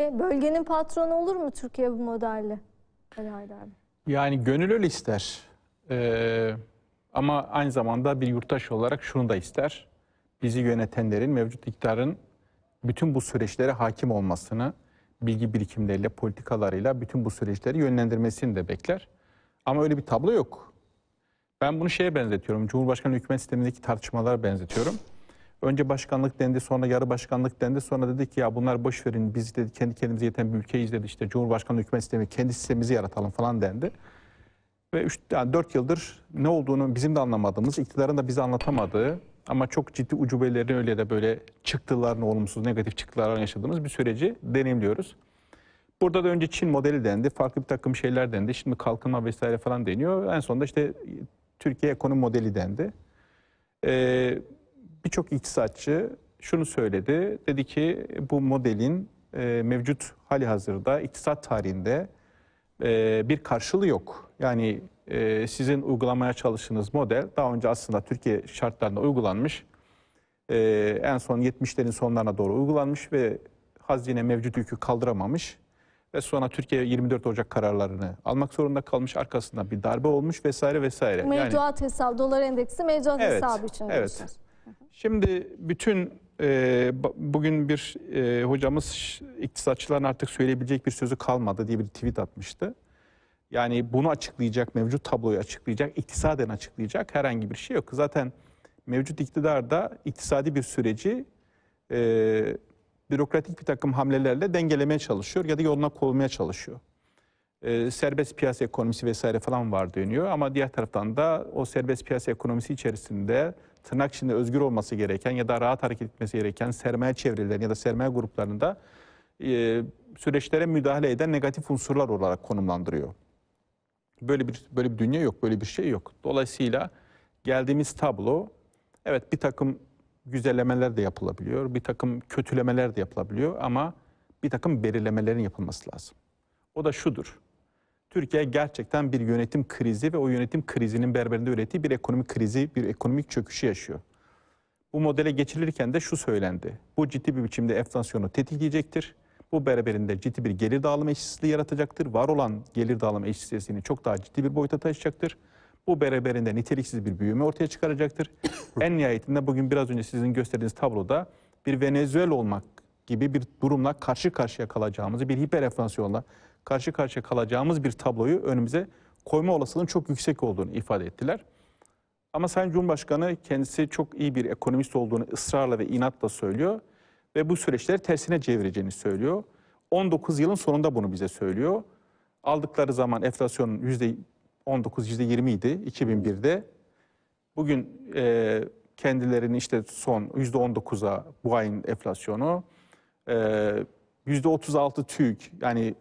E, bölgenin patronu olur mu Türkiye bu modelle? Yani gönül öyle ister. Ee, ama aynı zamanda bir yurttaş olarak şunu da ister. Bizi yönetenlerin, mevcut iktidarın bütün bu süreçlere hakim olmasını, bilgi birikimleriyle, politikalarıyla bütün bu süreçleri yönlendirmesini de bekler. Ama öyle bir tablo yok. Ben bunu şeye benzetiyorum. Cumhurbaşkanı hükümet sistemindeki tartışmalara benzetiyorum. Önce başkanlık dendi, sonra yarı başkanlık dendi. Sonra dedi ki ya bunlar boş verin biz dedi kendi kendimize yeten bir ülkeyiz dedi işte Cumhurbaşkanlığı hükümet sistemi kendi sistemimizi yaratalım falan dendi. Ve 3 yani 4 yıldır ne olduğunu bizim de anlamadığımız, iktidarın da bize anlatamadığı ama çok ciddi ucubelerini öyle de böyle çıktılarını olumsuz negatif çıktılarla yaşadığımız bir süreci deneyimliyoruz. Burada da önce Çin modeli dendi, farklı bir takım şeyler dendi. Şimdi kalkınma vesaire falan deniyor. En sonunda işte Türkiye ekonomi modeli dendi. Ee, birçok iktisatçı şunu söyledi. Dedi ki bu modelin e, mevcut hali hazırda iktisat tarihinde e, bir karşılığı yok. Yani e, sizin uygulamaya çalıştığınız model daha önce aslında Türkiye şartlarında uygulanmış. E, en son 70'lerin sonlarına doğru uygulanmış ve hazine mevcut yükü kaldıramamış. Ve sonra Türkiye 24 Ocak kararlarını almak zorunda kalmış. Arkasında bir darbe olmuş vesaire vesaire. Mevduat yani, hesabı, dolar endeksi mevduat evet, hesabı için. Evet, diyorsunuz. Şimdi bütün e, bugün bir e, hocamız iktisatçıların artık söyleyebilecek bir sözü kalmadı diye bir tweet atmıştı. Yani bunu açıklayacak, mevcut tabloyu açıklayacak, iktisaden açıklayacak herhangi bir şey yok. Zaten mevcut iktidar da iktisadi bir süreci e, bürokratik bir takım hamlelerle dengelemeye çalışıyor ya da yoluna koymaya çalışıyor e, serbest piyasa ekonomisi vesaire falan var dönüyor. Ama diğer taraftan da o serbest piyasa ekonomisi içerisinde tırnak içinde özgür olması gereken ya da rahat hareket etmesi gereken sermaye çevrelerinin ya da sermaye gruplarında e, süreçlere müdahale eden negatif unsurlar olarak konumlandırıyor. Böyle bir böyle bir dünya yok, böyle bir şey yok. Dolayısıyla geldiğimiz tablo evet bir takım güzellemeler de yapılabiliyor, bir takım kötülemeler de yapılabiliyor ama bir takım belirlemelerin yapılması lazım. O da şudur. Türkiye gerçekten bir yönetim krizi ve o yönetim krizinin berberinde ürettiği bir ekonomik krizi, bir ekonomik çöküşü yaşıyor. Bu modele geçilirken de şu söylendi. Bu ciddi bir biçimde enflasyonu tetikleyecektir. Bu berberinde ciddi bir gelir dağılım eşitsizliği yaratacaktır. Var olan gelir dağılım eşitsizliğini çok daha ciddi bir boyuta taşıyacaktır. Bu beraberinde niteliksiz bir büyüme ortaya çıkaracaktır. en nihayetinde bugün biraz önce sizin gösterdiğiniz tabloda bir Venezuela olmak gibi bir durumla karşı karşıya kalacağımızı, bir hiper enflasyonla karşı karşıya kalacağımız bir tabloyu önümüze koyma olasılığının çok yüksek olduğunu ifade ettiler. Ama Sayın Cumhurbaşkanı kendisi çok iyi bir ekonomist olduğunu ısrarla ve inatla söylüyor ve bu süreçleri tersine çevireceğini söylüyor. 19 yılın sonunda bunu bize söylüyor. Aldıkları zaman enflasyonun %19, %20 idi 2001'de. Bugün e, kendilerini işte son %19'a bu ayın enflasyonu, e, %36 TÜİK yani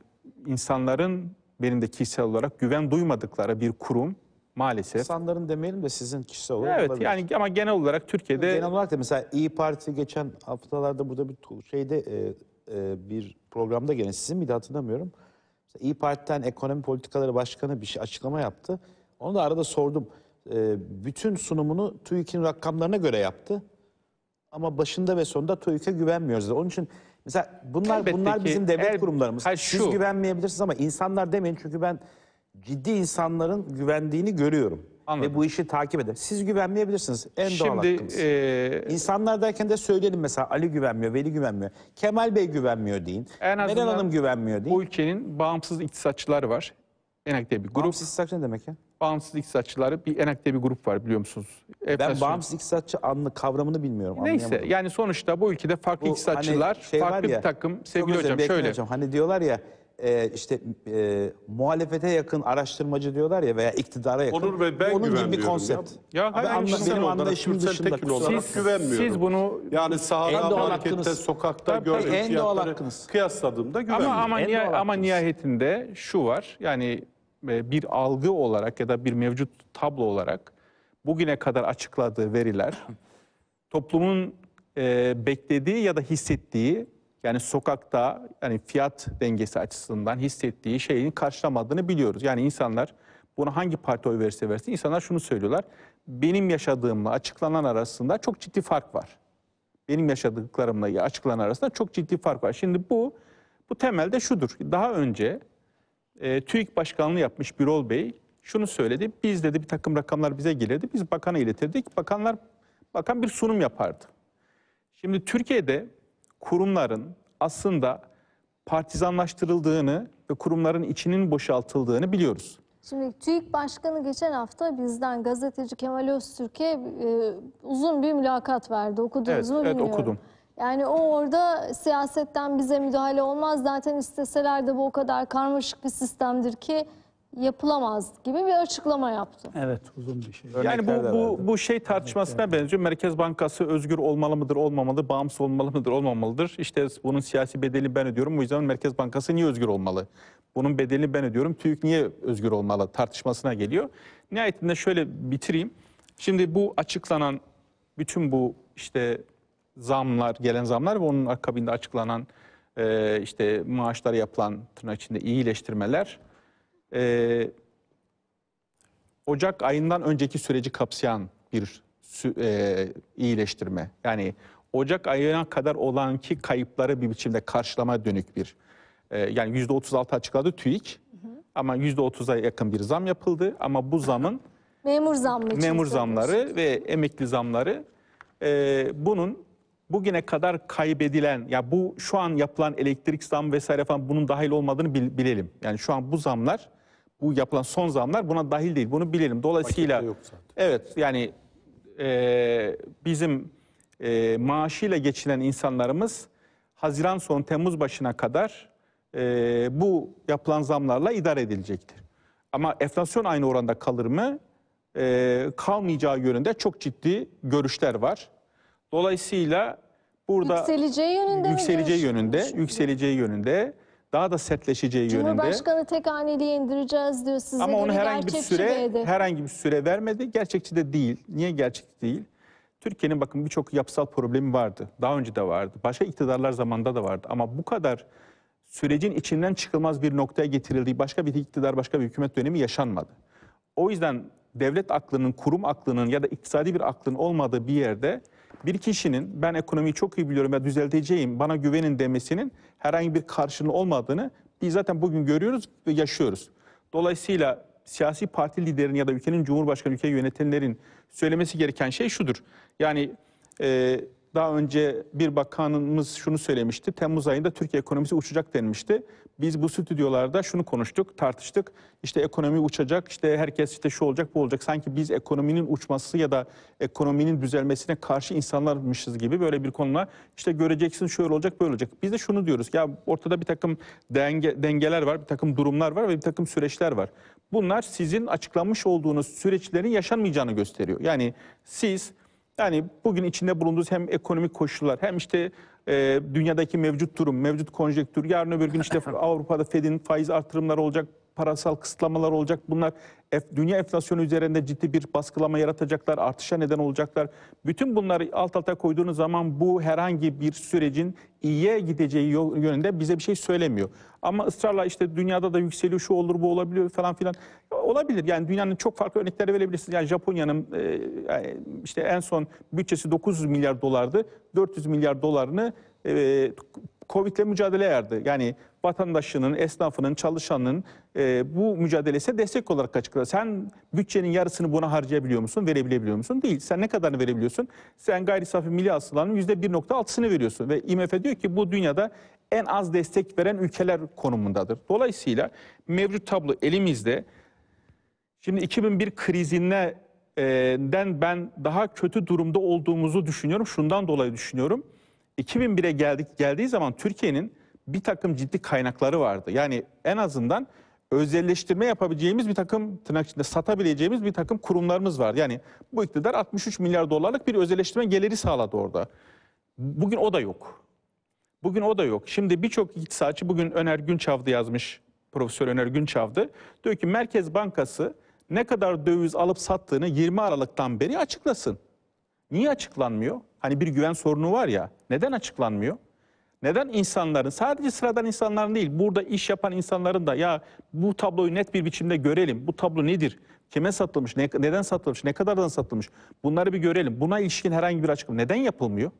insanların benim de kişisel olarak güven duymadıkları bir kurum maalesef. İnsanların demeyelim de sizin kişisel olarak Evet olabilir. yani ama genel olarak Türkiye'de... Genel olarak da mesela İyi Parti geçen haftalarda burada bir şeyde e, e, bir programda gene sizin miydi hatırlamıyorum. İşte İyi Parti'den ekonomi politikaları başkanı bir şey, açıklama yaptı. Onu da arada sordum. E, bütün sunumunu TÜİK'in rakamlarına göre yaptı. Ama başında ve sonunda TÜİK'e güvenmiyoruz. Onun için Mesela bunlar Elbette bunlar bizim devlet el, kurumlarımız. Hayır, şu, Siz güvenmeyebilirsiniz ama insanlar demeyin çünkü ben ciddi insanların güvendiğini görüyorum. Anladım. Ve bu işi takip eder. Siz güvenmeyebilirsiniz. En Şimdi, doğal hakkınız. E... İnsanlar derken de söyleyelim mesela Ali güvenmiyor, Veli güvenmiyor. Kemal Bey güvenmiyor deyin. En Meral Hanım güvenmiyor deyin. Bu ülkenin bağımsız iktisatçılar var. En diye bir grup. Bağımsız iktisatçı ne demek ya? bağımsız iktisatçıları bir enakte bir grup var biliyor musunuz? Ben Enflasyon- bağımsız iktisatçı anlı kavramını bilmiyorum. Neyse yani sonuçta bu ülkede farklı Bu iktisatçılar, hani şey farklı ya, bir takım. çok Sevgili hocam şöyle. hocam, hani diyorlar ya e, işte e, muhalefete yakın araştırmacı diyorlar ya veya iktidara yakın. Onur Bey, ben Onun gibi bir ya. konsept. Ya Abi hani hayır, anla- kişisel benim anlayışım dışında. kusura olarak güvenmiyorum. siz bunu- yani En sahada, markette, sokakta Tabii, gördüğüm fiyatları kıyasladığımda Ama güvenmiyorum. ama, En doğal ama nihayetinde şu var. Yani e, bir algı olarak ya da bir mevcut tablo olarak bugüne kadar açıkladığı veriler toplumun e, beklediği ya da hissettiği yani sokakta yani fiyat dengesi açısından hissettiği şeyin karşılamadığını biliyoruz. Yani insanlar bunu hangi parti oy verirse versin insanlar şunu söylüyorlar. Benim yaşadığımla açıklanan arasında çok ciddi fark var. Benim yaşadıklarımla açıklanan arasında çok ciddi fark var. Şimdi bu bu temelde şudur. Daha önce e, TÜİK başkanlığı yapmış Birol Bey şunu söyledi. Biz dedi bir takım rakamlar bize gelirdi. Biz bakana iletirdik. Bakanlar bakan bir sunum yapardı. Şimdi Türkiye'de kurumların aslında partizanlaştırıldığını ve kurumların içinin boşaltıldığını biliyoruz. Şimdi TÜİK Başkanı geçen hafta bizden gazeteci Kemal Öztürk'e e, uzun bir mülakat verdi. Okudunuz evet, mu evet, bilmiyorum. Evet okudum. Yani o orada siyasetten bize müdahale olmaz. Zaten isteseler de bu o kadar karmaşık bir sistemdir ki yapılamaz gibi bir açıklama yaptı. Evet uzun bir şey. Yani bu, bu, bu şey tartışmasına benziyor. Merkez Bankası özgür olmalı mıdır olmamalı, bağımsız olmalı mıdır olmamalıdır. İşte bunun siyasi bedelini ben ödüyorum. Bu yüzden Merkez Bankası niye özgür olmalı? Bunun bedelini ben ödüyorum. TÜİK niye özgür olmalı tartışmasına geliyor. Nihayetinde şöyle bitireyim. Şimdi bu açıklanan bütün bu işte zamlar, gelen zamlar ve onun akabinde açıklanan e, işte maaşlara yapılan tırnak içinde iyileştirmeler e, Ocak ayından önceki süreci kapsayan bir sü, e, iyileştirme. Yani Ocak ayına kadar olan ki kayıpları bir biçimde karşılama dönük bir e, yani yüzde 36 açıkladı TÜİK hı hı. ama yüzde 30'a yakın bir zam yapıldı ama bu zamın memur zamları memur zamları ve emekli zamları e, bunun bugüne kadar kaybedilen ya bu şu an yapılan elektrik zam vesaire falan bunun dahil olmadığını bil, bilelim. Yani şu an bu zamlar bu yapılan son zamlar buna dahil değil. Bunu bilelim. Dolayısıyla evet yani e, bizim e, maaşıyla geçinen insanlarımız Haziran son Temmuz başına kadar e, bu yapılan zamlarla idare edilecektir. Ama enflasyon aynı oranda kalır mı? E, kalmayacağı yönünde çok ciddi görüşler var. Dolayısıyla burada yükseleceği yönünde yükseleceği yönünde, yükseleceği yönünde daha da sertleşeceği yönünde. Cumhurbaşkanı tek haneliğe indireceğiz diyor size. Ama onu herhangi bir süre miydi? herhangi bir süre vermedi. Gerçekçi de değil. Niye gerçekçi değil? Türkiye'nin bakın birçok yapısal problemi vardı. Daha önce de vardı. Başka iktidarlar zamanında da vardı. Ama bu kadar sürecin içinden çıkılmaz bir noktaya getirildiği başka bir iktidar, başka bir hükümet dönemi yaşanmadı. O yüzden devlet aklının, kurum aklının ya da iktisadi bir aklın olmadığı bir yerde bir kişinin ben ekonomiyi çok iyi biliyorum ve düzelteceğim bana güvenin demesinin herhangi bir karşılığı olmadığını biz zaten bugün görüyoruz ve yaşıyoruz. Dolayısıyla siyasi parti liderinin ya da ülkenin cumhurbaşkanı, ülkeyi yönetenlerin söylemesi gereken şey şudur. Yani e, daha önce bir bakanımız şunu söylemişti. Temmuz ayında Türkiye ekonomisi uçacak denmişti. Biz bu stüdyolarda şunu konuştuk, tartıştık. İşte ekonomi uçacak, işte herkes işte şu olacak, bu olacak. Sanki biz ekonominin uçması ya da ekonominin düzelmesine karşı insanlarmışız gibi böyle bir konuda işte göreceksin şöyle olacak, böyle olacak. Biz de şunu diyoruz. Ya ortada bir takım denge, dengeler var, bir takım durumlar var ve bir takım süreçler var. Bunlar sizin açıklanmış olduğunuz süreçlerin yaşanmayacağını gösteriyor. Yani siz yani bugün içinde bulunduğumuz hem ekonomik koşullar hem işte e, dünyadaki mevcut durum, mevcut konjektür, yarın öbür gün işte Avrupa'da Fed'in faiz artırımları olacak, parasal kısıtlamalar olacak. Bunlar dünya enflasyonu üzerinde ciddi bir baskılama yaratacaklar, artışa neden olacaklar. Bütün bunları alt alta koyduğunuz zaman bu herhangi bir sürecin iyiye gideceği yönünde bize bir şey söylemiyor. Ama ısrarla işte dünyada da yükseliyor, şu olur bu olabiliyor falan filan. Olabilir yani dünyanın çok farklı örnekleri verebilirsiniz. Yani Japonya'nın e, işte en son bütçesi 900 milyar dolardı. 400 milyar dolarını e, Covid'le mücadele yardı. Yani vatandaşının, esnafının, çalışanının e, bu mücadelesi destek olarak açıkladı. Sen bütçenin yarısını buna harcayabiliyor musun, verebiliyor musun? Değil. Sen ne kadarını verebiliyorsun? Sen gayri safi milli hasılanın %1.6'sını veriyorsun. Ve IMF diyor ki bu dünyada en az destek veren ülkeler konumundadır. Dolayısıyla mevcut tablo elimizde. Şimdi 2001 krizine den ben daha kötü durumda olduğumuzu düşünüyorum. Şundan dolayı düşünüyorum. 2001'e geldik geldiği zaman Türkiye'nin bir takım ciddi kaynakları vardı. Yani en azından özelleştirme yapabileceğimiz bir takım tırnak içinde satabileceğimiz bir takım kurumlarımız var. Yani bu iktidar 63 milyar dolarlık bir özelleştirme geliri sağladı orada. Bugün o da yok. Bugün o da yok. Şimdi birçok iktisatçı bugün Öner Günçav'da yazmış. Profesör Öner Günçav'dı. Diyor ki Merkez Bankası ne kadar döviz alıp sattığını 20 Aralık'tan beri açıklasın. Niye açıklanmıyor? Hani bir güven sorunu var ya neden açıklanmıyor? Neden insanların sadece sıradan insanların değil burada iş yapan insanların da ya bu tabloyu net bir biçimde görelim. Bu tablo nedir? Kime satılmış? Ne, neden satılmış? Ne kadardan satılmış? Bunları bir görelim. Buna ilişkin herhangi bir açıklama neden yapılmıyor?